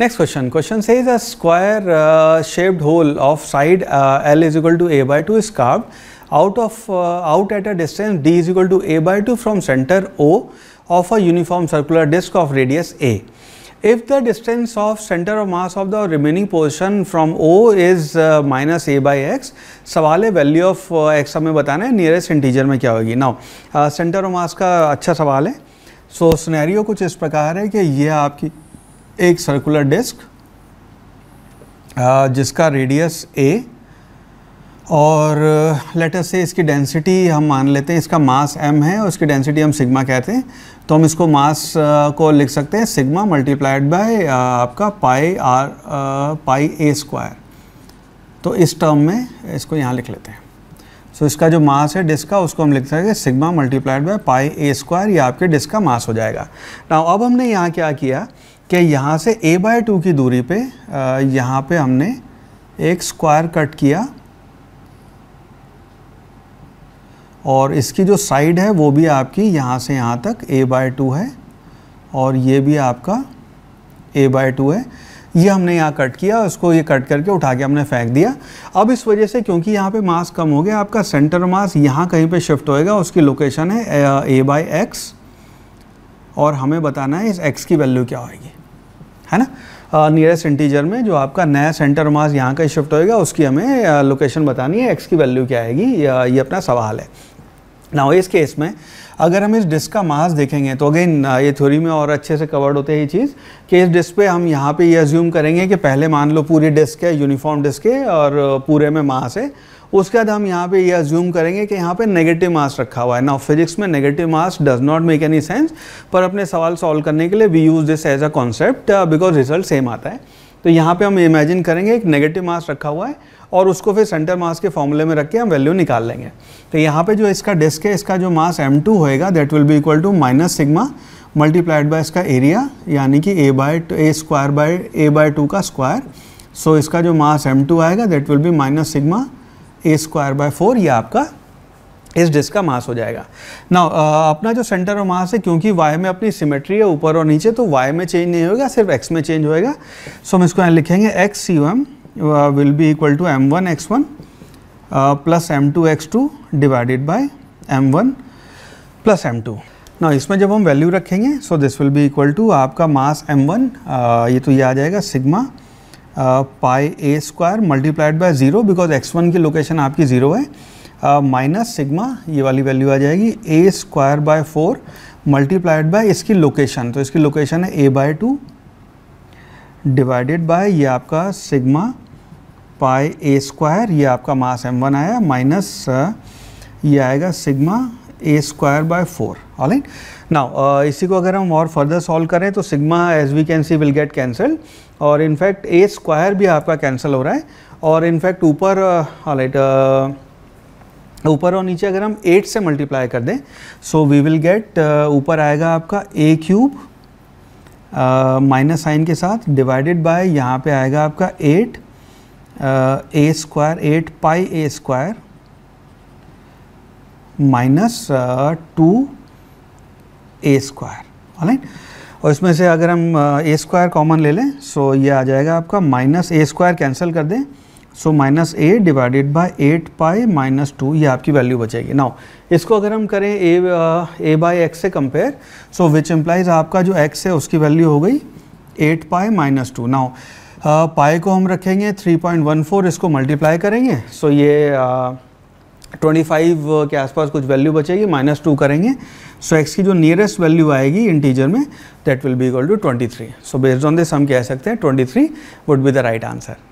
next question question से is a square shaped hole of side L is equal to A by two is carved out of out at a distance D is equal to A by two from centre O of a uniform circular disc of radius A if the distance of centre of mass of the remaining position from O is minus A by X सवाल है value of x हमें बताना है nearest integer में क्या होगी now centre of मास का अच्छा सवाल है सो so, स्नैरियो कुछ इस प्रकार है कि यह आपकी एक सर्कुलर डिस्क uh, जिसका रेडियस ए और लेटर uh, से इसकी डेंसिटी हम मान लेते हैं इसका मास एम है और इसकी डेंसिटी हम सिग्मा कहते हैं तो हम इसको मास uh, को लिख सकते हैं सिग्मा मल्टीप्लाइड बाय आपका पाई आर पाई ए स्क्वायर तो इस टर्म में इसको यहाँ लिख लेते हैं सो so, इसका जो मास है डिस्क का उसको हम लिख सकते हैं sigma multiplied by pi A square ये आपके डिस्क का मास हो जाएगा ना अब हमने यहाँ क्या किया कि यहाँ से a बाय टू की दूरी पे यहाँ पे हमने एक स्क्वायर कट किया और इसकी जो साइड है वो भी आपकी यहाँ से यहाँ तक a बाय टू है और ये भी आपका a बाय टू है ये हमने यहाँ कट किया इसको ये कट करके उठा के हमने फेंक दिया अब इस वजह से क्योंकि यहाँ पे मास कम हो गया आपका सेंटर मास यहाँ कहीं पे शिफ्ट होएगा उसकी लोकेशन है ए बाई एक्स और हमें बताना है इस एक्स की वैल्यू क्या होगी है ना नियरेस्ट uh, इंटीजर में जो आपका नया सेंटर मास यहाँ का शिफ्ट होएगा उसकी हमें लोकेशन uh, बतानी है एक्स की वैल्यू क्या आएगी ये अपना सवाल है ना इस केस में अगर हम इस डिस्क का मास देखेंगे तो अगेन uh, ये थ्योरी में और अच्छे से कवर्ड होते हैं ये चीज़ कि इस डिस्क पे हम यहाँ पे ये अज्यूम करेंगे कि पहले मान लो पूरी डिस्क है यूनिफॉर्म डिस्क है और पूरे में मास है उसके बाद हम यहाँ पे ये यह अज्यूम करेंगे कि यहाँ पे नेगेटिव मास रखा हुआ है ना फिजिक्स में negative mass does not make any sense पर अपने सवाल सॉल्व करने के लिए we use this as a concept because result same आता है तो यहाँ पे हम इमेजिन करेंगे एक नेगेटिव मास रखा हुआ है और उसको फिर सेंटर मास के फॉर्मूले में रख के हम वैल्यू निकाल लेंगे तो यहाँ पे जो इसका डिस्क है इसका जो मास एम टू होएगा that will be equal to minus sigma multiplied by इसका एरिया यानी कि A by A square by A by two का स्क्वायर सो so इसका जो मास एम टू आएगा that will be minus sigma A square by four ये आपका इस डिस्क का मास हो जाएगा ना अपना जो सेंटर ऑफ मास है क्योंकि वाई में अपनी सिमेट्री है ऊपर और नीचे तो वाई में चेंज नहीं होगा सिर्फ एक्स में चेंज होएगा सो हम इसको यहाँ लिखेंगे X C M will be equal to M one X one plus M two X two divided by M one plus M two ना इसमें जब हम वैल्यू रखेंगे so this will be equal to आपका मास एम वन ये तो ये आ जाएगा sigma pi A square multiplied by zero because X one की लोकेशन आपकी ज़ीरो है माइनस सिग्मा ये वाली वैल्यू आ जाएगी ए square by four multiplied by इसकी लोकेशन तो इसकी लोकेशन है A by two divided by ये आपका सिग्मा पाई ए स्क्वायर ये आपका मास एम वन आया माइनस ये आएगा sigma A square by four all now इसी को अगर हम और फर्दर सॉल्व करें तो sigma as we can see will get cancel और इनफैक्ट ए स्क्वायर भी आपका कैंसिल हो रहा है और इनफैक्ट ऊपर ऑल uh, uh, ऊपर और नीचे अगर हम एट से मल्टीप्लाई कर दें सो वी विल गेट ऊपर आएगा आपका ए क्यूब माइनस साइन के साथ डिवाइडेड बाय यहाँ पे आएगा आपका eight A square eight pi A square minus two A square alright और इसमें से अगर हम ए स्क्वायर कॉमन ले लें सो ये आ जाएगा आपका माइनस ए स्क्वायर कैंसिल कर दें so minus A divided by eight pi minus two ये आपकी वैल्यू बचेगी नाउ इसको अगर हम करें ए ए बाई एक्स से कंपेयर सो विच एम्प्लाइज आपका जो एक्स है उसकी वैल्यू हो गई eight pi minus two now pi को हम रखेंगे थ्री पॉइंट वन फोर इसको मल्टीप्लाई करेंगे सो so ये uh, 25 के आसपास कुछ वैल्यू बचेगी माइनस टू करेंगे सो so, x की जो नियरेस्ट वैल्यू आएगी इंटीजर में that will be equal to 23 so based on this हम कह सकते हैं 23 would be the right answer